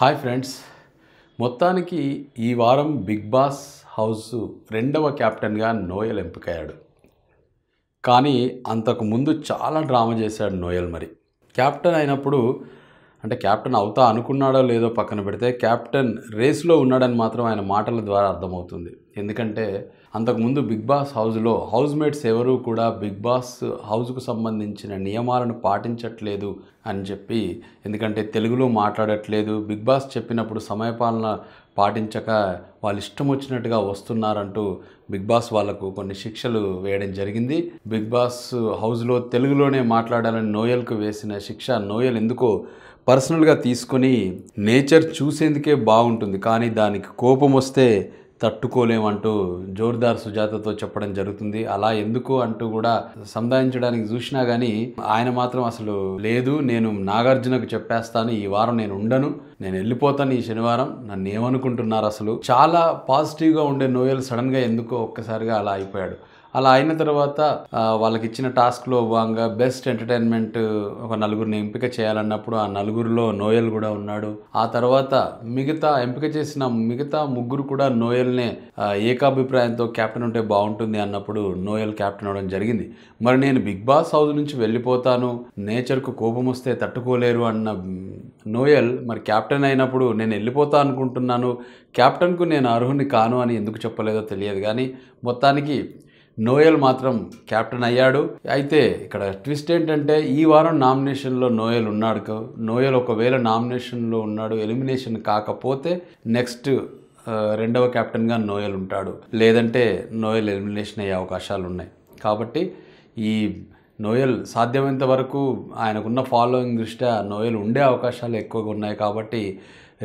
hi friends మొత్తానికి ఈ వారం బిగ్ బాస్ హౌస్ రెండవ కెప్టెన్గా నోయల్ ఎంపికయ్యాడు కానీ అంతకుముందు చాలా డ్రామా చేశాడు నోయల్ మరి క్యాప్టెన్ అయినప్పుడు అంటే క్యాప్టెన్ అవుతా అనుకున్నాడో లేదో పక్కన పెడితే క్యాప్టెన్ రేస్లో ఉన్నాడని మాత్రం ఆయన మాటల ద్వారా అర్థమవుతుంది ఎందుకంటే అంతకుముందు బిగ్ బాస్ హౌస్లో హౌస్ మేట్స్ ఎవరూ కూడా బిగ్ బాస్ హౌస్కు సంబంధించిన నియమాలను పాటించట్లేదు అని చెప్పి ఎందుకంటే తెలుగులో మాట్లాడట్లేదు బిగ్ బాస్ చెప్పినప్పుడు సమయపాలన పాటించక వాళ్ళు ఇష్టం వచ్చినట్టుగా వస్తున్నారంటూ బిగ్ బాస్ వాళ్లకు కొన్ని శిక్షలు వేయడం జరిగింది బిగ్ బాస్ హౌస్లో తెలుగులోనే మాట్లాడాలని నోయల్కు వేసిన శిక్ష నోయల్ ఎందుకో పర్సనల్గా తీసుకొని నేచర్ చూసేందుకే బాగుంటుంది కానీ దానికి కోపం వస్తే తట్టుకోలేమంటూ జోర్దార్ సుజాతతో చెప్పడం జరుగుతుంది అలా ఎందుకు అంటూ కూడా సంధానించడానికి చూసినా కానీ ఆయన మాత్రం అసలు లేదు నేను నాగార్జునకు చెప్పేస్తాను ఈ వారం నేను ఉండను నేను వెళ్ళిపోతాను ఈ శనివారం నన్ను ఏమనుకుంటున్నారు అసలు చాలా పాజిటివ్గా ఉండే నోయల్ సడన్గా ఎందుకో ఒక్కసారిగా అలా అయిపోయాడు అలా అయిన తర్వాత వాళ్ళకి ఇచ్చిన టాస్క్లో భాగంగా బెస్ట్ ఎంటర్టైన్మెంట్ ఒక నలుగురిని ఎంపిక చేయాలన్నప్పుడు ఆ నలుగురిలో నోయల్ కూడా ఉన్నాడు ఆ తర్వాత మిగతా ఎంపిక చేసిన మిగతా ముగ్గురు కూడా నోయల్నే ఏకాభిప్రాయంతో క్యాప్టెన్ ఉంటే బాగుంటుంది అన్నప్పుడు నోయల్ కెప్టెన్ అవడం జరిగింది మరి నేను బిగ్ బాస్ హౌస్ నుంచి వెళ్ళిపోతాను నేచర్కు కోపం వస్తే తట్టుకోలేరు అన్న నోయల్ మరి కెప్టెన్ అయినప్పుడు నేను వెళ్ళిపోతా అనుకుంటున్నాను కెప్టెన్కు నేను అర్హుని కాను అని ఎందుకు చెప్పలేదో తెలియదు కానీ మొత్తానికి నోయల్ మాత్రం క్యాప్టెన్ అయ్యాడు అయితే ఇక్కడ ట్విస్ట్ ఏంటంటే ఈ వారం నామినేషన్లో నోయల్ ఉన్నాడు నోయల్ ఒకవేళ నామినేషన్లో ఉన్నాడు ఎలిమినేషన్ కాకపోతే నెక్స్ట్ రెండవ కెప్టెన్గా నోయల్ ఉంటాడు లేదంటే నోయల్ ఎలిమినేషన్ అయ్యే అవకాశాలు ఉన్నాయి కాబట్టి ఈ నోయల్ సాధ్యమైనంత వరకు ఆయనకున్న ఫాలోయింగ్ దృష్ట్యా నోయల్ ఉండే అవకాశాలు ఎక్కువగా ఉన్నాయి కాబట్టి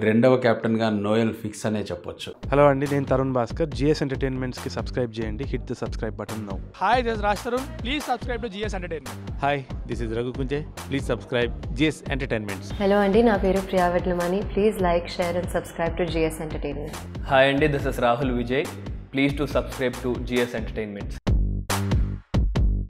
రెండవ కెప్టెన్గా నోయల్ ఫిక్స్ అనే చెప్పొచ్చు హలో అండి నేను తరుణ్ భాస్కర్ జిఎస్ ఎంటర్టైన్మెంట్స్ కి సబ్స్క్రైబ్ చేయండి hit the subscribe button now hi this Raj Tarun please subscribe to GS entertainment hi this is Raghu Kunje please subscribe GS entertainments hello అండి నా పేరు Priya Vedlamani please like share and subscribe to GS entertainment hi అండి this is Rahul Vijay please to subscribe to GS entertainments